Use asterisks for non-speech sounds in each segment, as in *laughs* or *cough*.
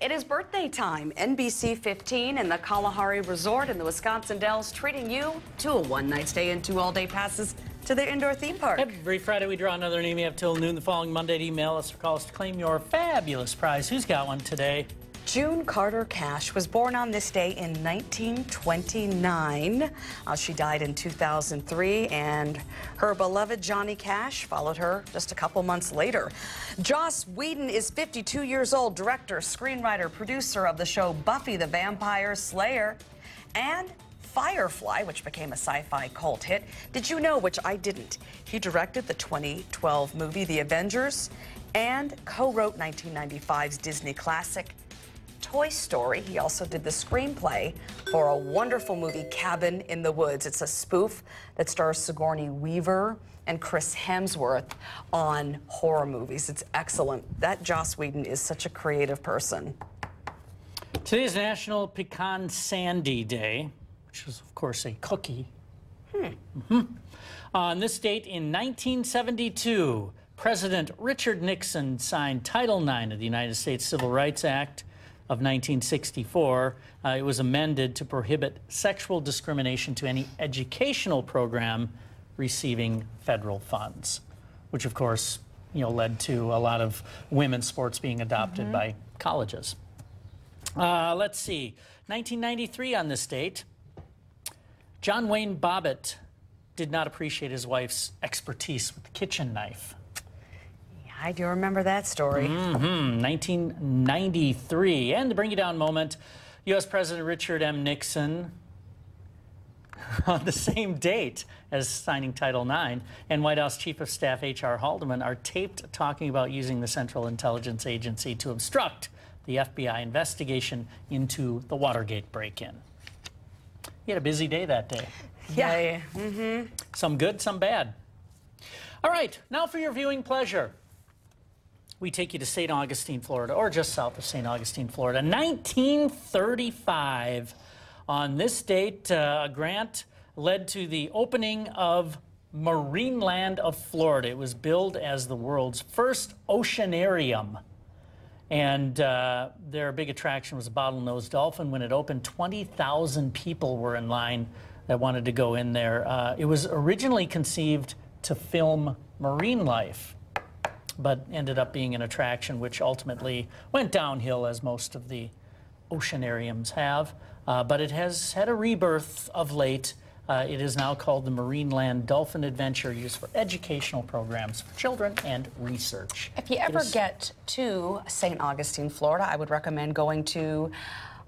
It is birthday time. NBC 15 and the Kalahari Resort in the Wisconsin Dells treating you to a one-night stay and two all-day passes to their indoor theme park. Every Friday we draw another name. You have till noon the following Monday to email us or call us to claim your fabulous prize. Who's got one today? June Carter Cash was born on this day in 1929. Uh, she died in 2003, and her beloved Johnny Cash followed her just a couple months later. Joss Whedon is 52 years old, director, screenwriter, producer of the show Buffy the Vampire Slayer, and Firefly, which became a sci-fi cult hit. Did you know, which I didn't, he directed the 2012 movie The Avengers and co-wrote 1995's Disney classic Toy Story. He also did the screenplay for a wonderful movie, Cabin in the Woods. It's a spoof that stars Sigourney Weaver and Chris Hemsworth on horror movies. It's excellent. That Joss Whedon is such a creative person. Today is National Pecan Sandy Day, which is, of course, a cookie. Hmm. Mm -hmm. On this date in 1972, President Richard Nixon signed Title IX of the United States Civil Rights Act, of 1964. Uh, it was amended to prohibit sexual discrimination to any educational program receiving federal funds, which of course you know led to a lot of women's sports being adopted mm -hmm. by colleges. Uh, let's see, 1993 on this date, John Wayne Bobbitt did not appreciate his wife's expertise with the kitchen knife. I do remember that story. Mm-hmm. 1993. And to bring you down a moment, U.S. President Richard M. Nixon *laughs* on the same date as signing Title IX, and White House Chief of Staff H.R. Haldeman are taped talking about using the Central Intelligence Agency to obstruct the FBI investigation into the Watergate break-in. He had a busy day that day. Yeah. yeah. Mm -hmm. Some good, some bad. All right, now for your viewing pleasure we take you to St. Augustine, Florida, or just south of St. Augustine, Florida. 1935, on this date, uh, a grant led to the opening of Marineland of Florida. It was billed as the world's first oceanarium. And uh, their big attraction was a bottlenose dolphin. When it opened, 20,000 people were in line that wanted to go in there. Uh, it was originally conceived to film marine life but ended up being an attraction which ultimately went downhill as most of the oceanariums have. Uh, but it has had a rebirth of late. Uh, it is now called the Marineland Dolphin Adventure, used for educational programs for children and research. If you ever is... get to St. Augustine, Florida, I would recommend going to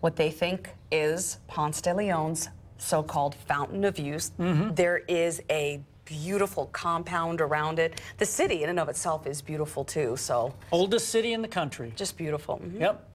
what they think is Ponce de Leon's so-called Fountain of Youth. Mm -hmm. There is a beautiful compound around it. The city in and of itself is beautiful too, so. Oldest city in the country. Just beautiful. Mm -hmm. Yep.